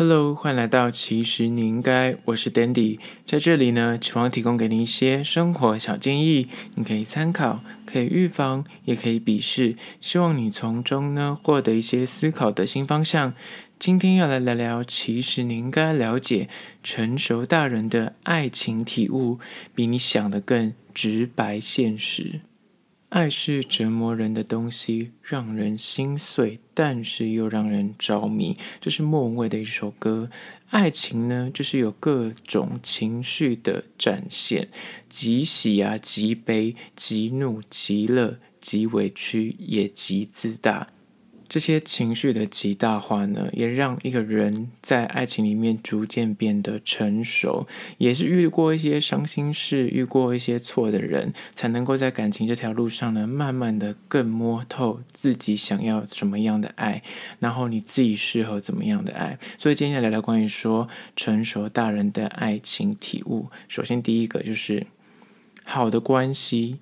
Hello，欢迎来到其实你应该，我是 Dandy，在这里呢，希望提供给你一些生活小建议，你可以参考，可以预防，也可以鄙视，希望你从中呢获得一些思考的新方向。今天要来聊聊，其实你应该了解成熟大人的爱情体悟，比你想的更直白现实。爱是折磨人的东西，让人心碎，但是又让人着迷。这是莫文蔚的一首歌。爱情呢，就是有各种情绪的展现，极喜啊，极悲，极怒，极乐，极委屈，也极自大。这些情绪的极大化呢，也让一个人在爱情里面逐渐变得成熟，也是遇过一些伤心事，遇过一些错的人，才能够在感情这条路上呢，慢慢的更摸透自己想要什么样的爱，然后你自己适合怎么样的爱。所以今天聊聊关于说成熟大人的爱情体悟。首先第一个就是好的关系。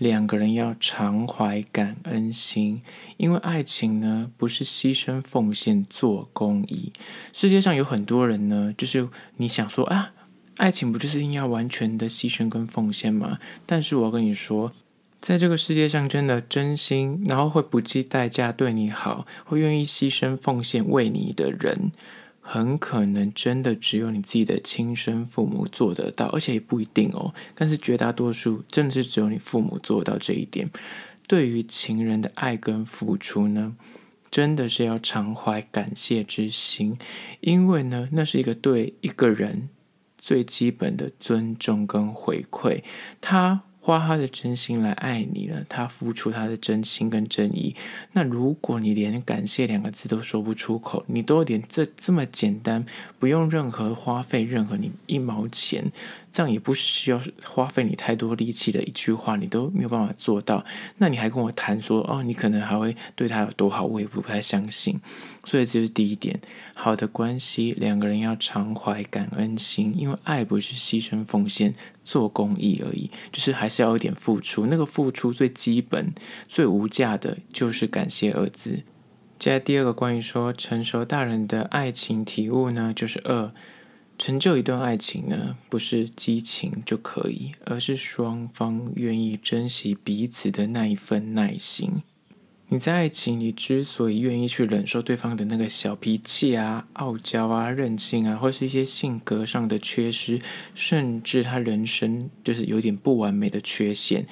两个人要常怀感恩心，因为爱情呢不是牺牲奉献做公益。世界上有很多人呢，就是你想说啊，爱情不就是应要完全的牺牲跟奉献吗？但是我跟你说，在这个世界上，真的真心，然后会不计代价对你好，会愿意牺牲奉献为你的人。很可能真的只有你自己的亲生父母做得到，而且也不一定哦。但是绝大多数真的是只有你父母做到这一点。对于情人的爱跟付出呢，真的是要常怀感谢之心，因为呢，那是一个对一个人最基本的尊重跟回馈。他。花他的真心来爱你了，他付出他的真心跟真意。那如果你连感谢两个字都说不出口，你都连这这么简单，不用任何花费，任何你一毛钱。这样也不需要花费你太多力气的一句话，你都没有办法做到，那你还跟我谈说哦，你可能还会对他有多好，我也不太相信。所以这是第一点，好的关系，两个人要常怀感恩心，因为爱不是牺牲奉献做公益而已，就是还是要有点付出。那个付出最基本、最无价的，就是感谢二字。接来第二个，关于说成熟大人的爱情体悟呢，就是二。成就一段爱情呢，不是激情就可以，而是双方愿意珍惜彼此的那一份耐心。你在爱情里之所以愿意去忍受对方的那个小脾气啊、傲娇啊、任性啊，或是一些性格上的缺失，甚至他人生就是有点不完美的缺陷。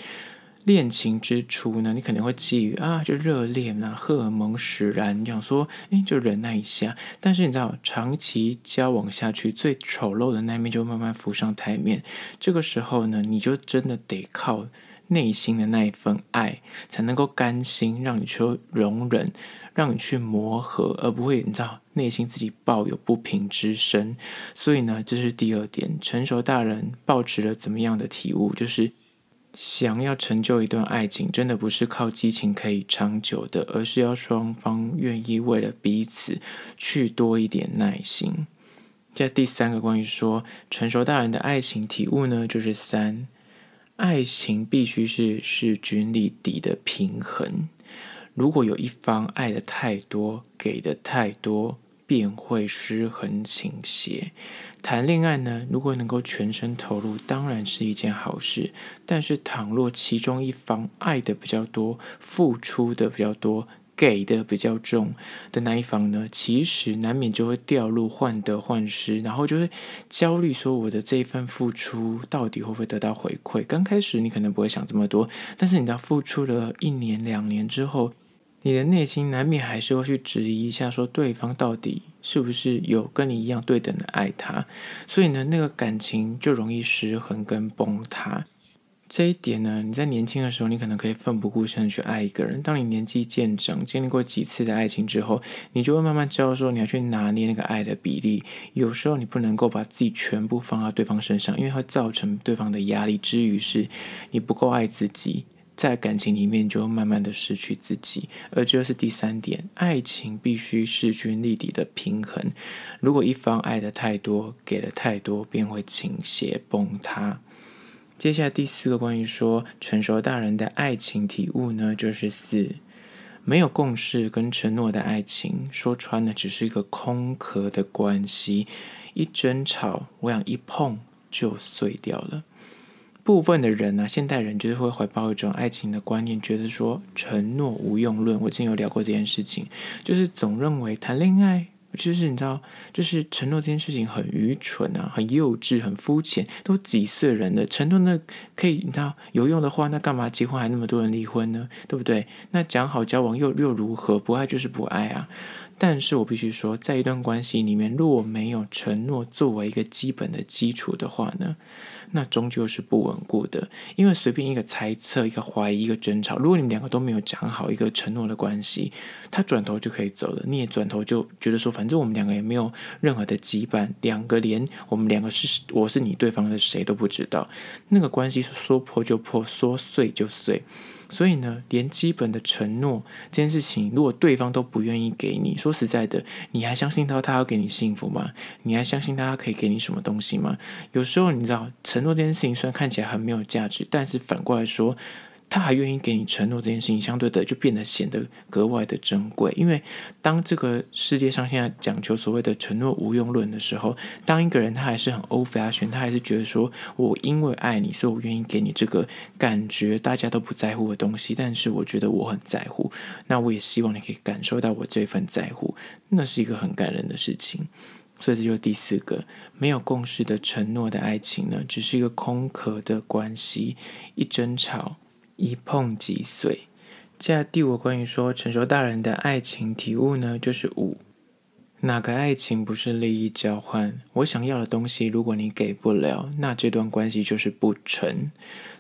恋情之初呢，你肯定会基于啊，就热恋呐，荷尔蒙使然，你想说，哎，就忍耐一下。但是你知道，长期交往下去，最丑陋的那面就慢慢浮上台面。这个时候呢，你就真的得靠内心的那一份爱，才能够甘心让你去容忍，让你去磨合，而不会你知道内心自己抱有不平之身。所以呢，这是第二点，成熟大人抱持了怎么样的体悟，就是。想要成就一段爱情，真的不是靠激情可以长久的，而是要双方愿意为了彼此去多一点耐心。这第三个关于说成熟大人的爱情体悟呢，就是三，爱情必须是势均力敌的平衡。如果有一方爱的太多，给的太多。便会失衡倾斜。谈恋爱呢，如果能够全心投入，当然是一件好事。但是倘若其中一方爱的比较多，付出的比较多，给的比较重的那一方呢，其实难免就会掉入患得患失，然后就会焦虑，说我的这一份付出到底会不会得到回馈？刚开始你可能不会想这么多，但是你的付出了一年两年之后。你的内心难免还是会去质疑一下，说对方到底是不是有跟你一样对等的爱他，所以呢，那个感情就容易失衡跟崩塌。这一点呢，你在年轻的时候，你可能可以奋不顾身的去爱一个人；，当你年纪渐长，经历过几次的爱情之后，你就会慢慢教说，你要去拿捏那个爱的比例。有时候你不能够把自己全部放到对方身上，因为它造成对方的压力之余，是你不够爱自己。在感情里面，就慢慢的失去自己，而这是第三点，爱情必须势均力敌的平衡。如果一方爱的太多，给的太多，便会倾斜崩塌。接下来第四个关于说成熟大人的爱情体悟呢，就是四没有共识跟承诺的爱情，说穿了只是一个空壳的关系，一争吵，我想一碰就碎掉了。部分的人呢，现代人就是会怀抱一种爱情的观念，觉得说承诺无用论。我之前有聊过这件事情，就是总认为谈恋爱就是你知道，就是承诺这件事情很愚蠢啊，很幼稚，很肤浅，都几岁人的承诺那可以你知道有用的话，那干嘛结婚还那么多人离婚呢？对不对？那讲好交往又又如何？不爱就是不爱啊。但是我必须说，在一段关系里面，如果没有承诺作为一个基本的基础的话呢，那终究是不稳固的。因为随便一个猜测、一个怀疑、一个争吵，如果你们两个都没有讲好一个承诺的关系，他转头就可以走了，你也转头就觉得说，反正我们两个也没有任何的羁绊，两个连我们两个是我是你对方的谁都不知道，那个关系是说破就破，说碎就碎。所以呢，连基本的承诺这件事情，如果对方都不愿意给你，说实在的，你还相信到他要给你幸福吗？你还相信他可以给你什么东西吗？有时候你知道，承诺这件事情虽然看起来很没有价值，但是反过来说。他还愿意给你承诺这件事情，相对的就变得显得格外的珍贵。因为当这个世界上现在讲求所谓的承诺无用论的时候，当一个人他还是很 Ovation，他还是觉得说我因为爱你，所以我愿意给你这个感觉大家都不在乎的东西，但是我觉得我很在乎，那我也希望你可以感受到我这份在乎，那是一个很感人的事情。所以这就是第四个没有共识的承诺的爱情呢，只是一个空壳的关系，一争吵。一碰即碎。接来第五关于说，成熟大人的爱情体悟呢，就是五，哪个爱情不是利益交换？我想要的东西，如果你给不了，那这段关系就是不成。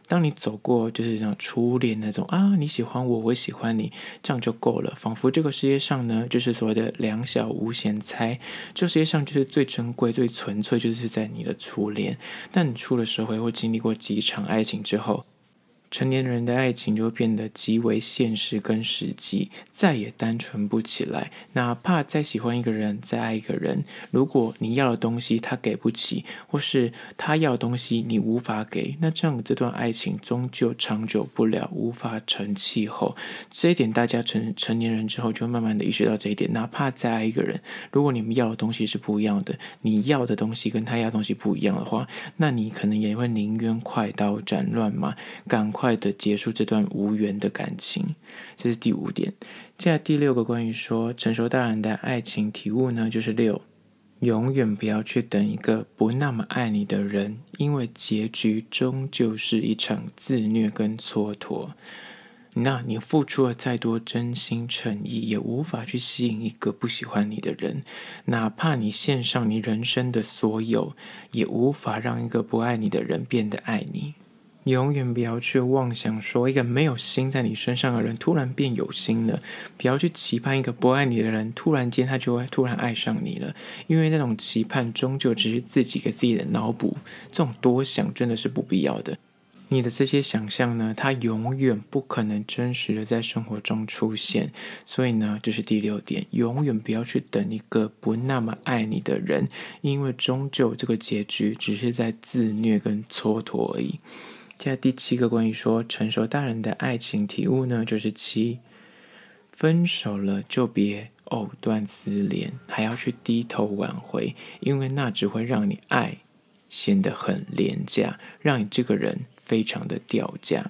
当你走过，就是像初恋那种啊，你喜欢我，我喜欢你，这样就够了。仿佛这个世界上呢，就是所谓的两小无嫌猜，这世界上就是最珍贵、最纯粹，就是在你的初恋。但你出了社会或经历过几场爱情之后，成年人的爱情就变得极为现实跟实际，再也单纯不起来。哪怕再喜欢一个人，再爱一个人，如果你要的东西他给不起，或是他要的东西你无法给，那这样这段爱情终究长久不了，无法成气候。这一点大家成成年人之后就慢慢的意识到这一点。哪怕再爱一个人，如果你们要的东西是不一样的，你要的东西跟他要东西不一样的话，那你可能也会宁愿快刀斩乱麻，赶。快的结束这段无缘的感情，这是第五点。接下来第六个关于说成熟大人的爱情体悟呢，就是六，永远不要去等一个不那么爱你的人，因为结局终究是一场自虐跟蹉跎。那你付出了再多真心诚意，也无法去吸引一个不喜欢你的人，哪怕你献上你人生的所有，也无法让一个不爱你的人变得爱你。永远不要去妄想说一个没有心在你身上的人突然变有心了，不要去期盼一个不爱你的人突然间他就会突然爱上你了，因为那种期盼终究只是自己给自己的脑补，这种多想真的是不必要的。你的这些想象呢，它永远不可能真实的在生活中出现，所以呢，这是第六点，永远不要去等一个不那么爱你的人，因为终究这个结局只是在自虐跟蹉跎而已。接下来第七个关于说成熟大人的爱情体悟呢，就是七，分手了就别藕断丝连，还要去低头挽回，因为那只会让你爱显得很廉价，让你这个人非常的掉价。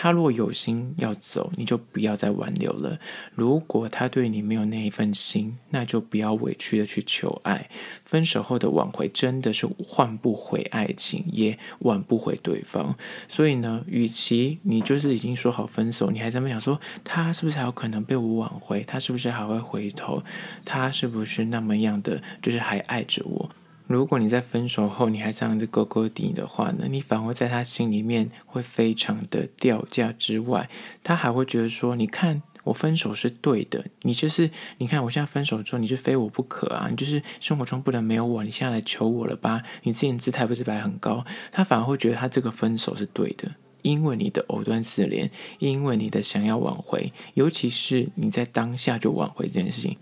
他如果有心要走，你就不要再挽留了；如果他对你没有那一份心，那就不要委屈的去求爱。分手后的挽回真的是换不回爱情，也挽不回对方。所以呢，与其你就是已经说好分手，你还在那想说他是不是还有可能被我挽回？他是不是还会回头？他是不是那么样的就是还爱着我？如果你在分手后你还这样子勾勾滴的话呢，你反而在他心里面会非常的掉价之外，他还会觉得说，你看我分手是对的，你就是，你看我现在分手之后你就非我不可啊，你就是生活中不能没有我，你现在来求我了吧，你自己姿态不是摆很高，他反而会觉得他这个分手是对的，因为你的藕断丝连，因为你的想要挽回，尤其是你在当下就挽回这件事情。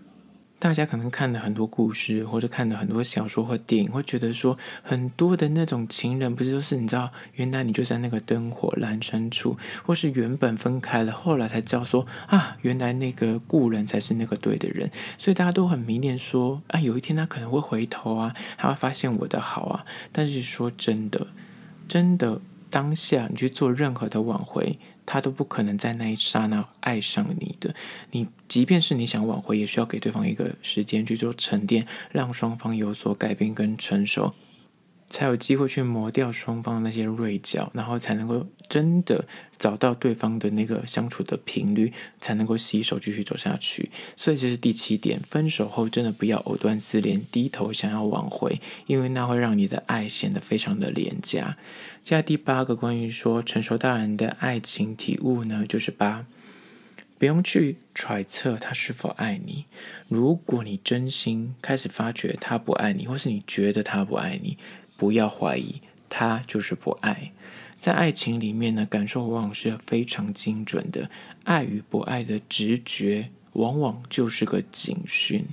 大家可能看了很多故事，或者看了很多小说或电影，会觉得说很多的那种情人，不是都是你知道，原来你就在那个灯火阑珊处，或是原本分开了，后来才知道说啊，原来那个故人才是那个对的人，所以大家都很迷恋说啊，有一天他可能会回头啊，他会发现我的好啊。但是说真的，真的当下你去做任何的挽回，他都不可能在那一刹那爱上你的，你。即便是你想挽回，也需要给对方一个时间去做沉淀，让双方有所改变跟成熟，才有机会去磨掉双方那些锐角，然后才能够真的找到对方的那个相处的频率，才能够洗手继续走下去。所以这是第七点，分手后真的不要藕断丝连，低头想要挽回，因为那会让你的爱显得非常的廉价。接下来第八个关于说成熟大人的爱情体悟呢，就是八。不用去揣测他是否爱你。如果你真心开始发觉他不爱你，或是你觉得他不爱你，不要怀疑，他就是不爱。在爱情里面呢，感受往往是非常精准的，爱与不爱的直觉往往就是个警讯。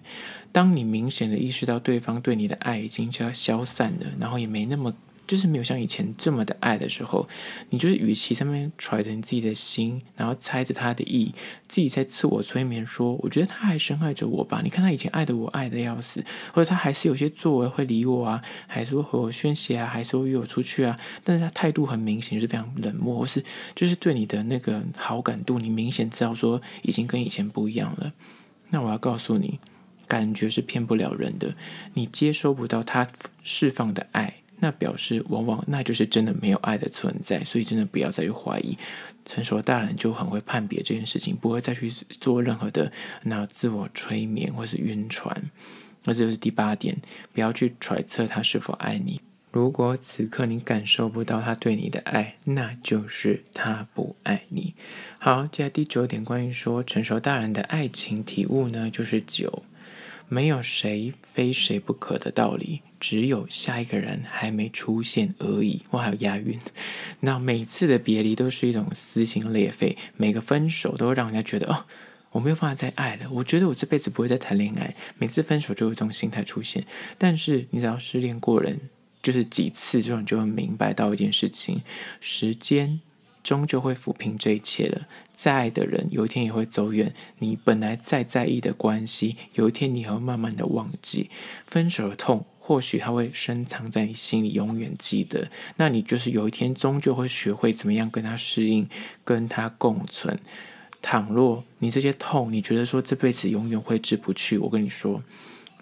当你明显的意识到对方对你的爱已经就要消散了，然后也没那么。就是没有像以前这么的爱的时候，你就是与其上面揣着你自己的心，然后猜着他的意，自己在自我催眠说，我觉得他还深爱着我吧？你看他以前爱的我爱的要死，或者他还是有些作为会理我啊，还是会和我宣泄啊，还是会约我出去啊，但是他态度很明显是非常冷漠，或是就是对你的那个好感度，你明显知道说已经跟以前不一样了。那我要告诉你，感觉是骗不了人的，你接收不到他释放的爱。那表示往往那就是真的没有爱的存在，所以真的不要再去怀疑。成熟大人就很会判别这件事情，不会再去做任何的那自我催眠或是晕船。那这是第八点，不要去揣测他是否爱你。如果此刻你感受不到他对你的爱，那就是他不爱你。好，接下来第九点关于说成熟大人的爱情体悟呢，就是九。没有谁非谁不可的道理，只有下一个人还没出现而已。我还有押韵。那每次的别离都是一种撕心裂肺，每个分手都让人家觉得哦，我没有办法再爱了，我觉得我这辈子不会再谈恋爱。每次分手就有这种心态出现，但是你只要失恋过人，就是几次之后，你就会明白到一件事情：时间。终究会抚平这一切的。再爱的人，有一天也会走远。你本来再在意的关系，有一天你会慢慢的忘记。分手的痛，或许他会深藏在你心里，永远记得。那你就是有一天，终究会学会怎么样跟他适应，跟他共存。倘若你这些痛，你觉得说这辈子永远挥之不去，我跟你说。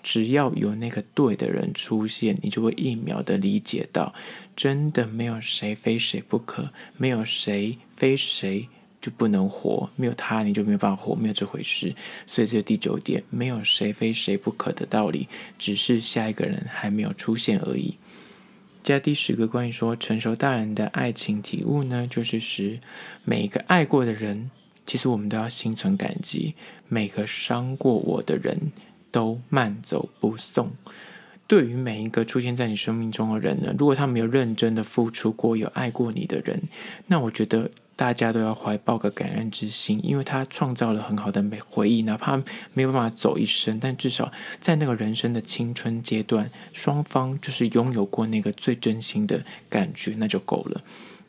只要有那个对的人出现，你就会一秒的理解到，真的没有谁非谁不可，没有谁非谁就不能活，没有他你就没有办法活，没有这回事。所以这是第九点，没有谁非谁不可的道理，只是下一个人还没有出现而已。加第十个关于说成熟大人的爱情体悟呢，就是十，每个爱过的人，其实我们都要心存感激，每个伤过我的人。都慢走不送。对于每一个出现在你生命中的人呢，如果他没有认真的付出过，有爱过你的人，那我觉得大家都要怀抱个感恩之心，因为他创造了很好的美回忆，哪怕没有办法走一生，但至少在那个人生的青春阶段，双方就是拥有过那个最真心的感觉，那就够了。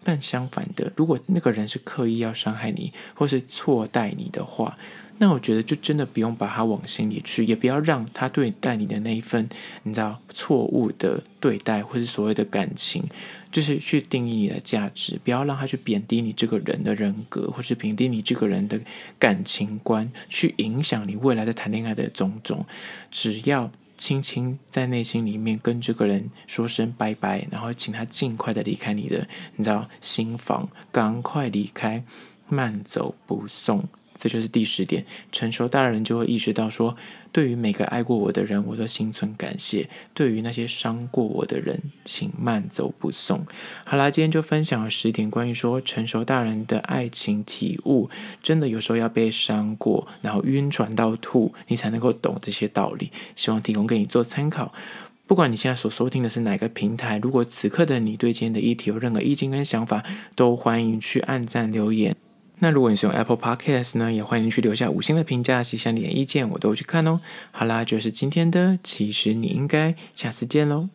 但相反的，如果那个人是刻意要伤害你，或是错待你的话，那我觉得就真的不用把他往心里去，也不要让他对待你的那一份，你知道错误的对待，或是所谓的感情，就是去定义你的价值，不要让他去贬低你这个人的人格，或是贬低你这个人的感情观，去影响你未来在谈恋爱的种种。只要。轻轻在内心里面跟这个人说声拜拜，然后请他尽快的离开你的，你知道新房，赶快离开，慢走不送。这就是第十点，成熟大人就会意识到说，对于每个爱过我的人，我都心存感谢；对于那些伤过我的人，请慢走不送。好啦，今天就分享了十点关于说成熟大人的爱情体悟，真的有时候要被伤过，然后晕船到吐，你才能够懂这些道理。希望提供给你做参考。不管你现在所收听的是哪个平台，如果此刻的你对今天的议题有任何意见跟想法，都欢迎去按赞留言。那如果你是用 Apple Podcasts 呢，也欢迎去留下五星的评价，写下你的意见，我都会去看哦。好啦，就是今天的，其实你应该下次见喽。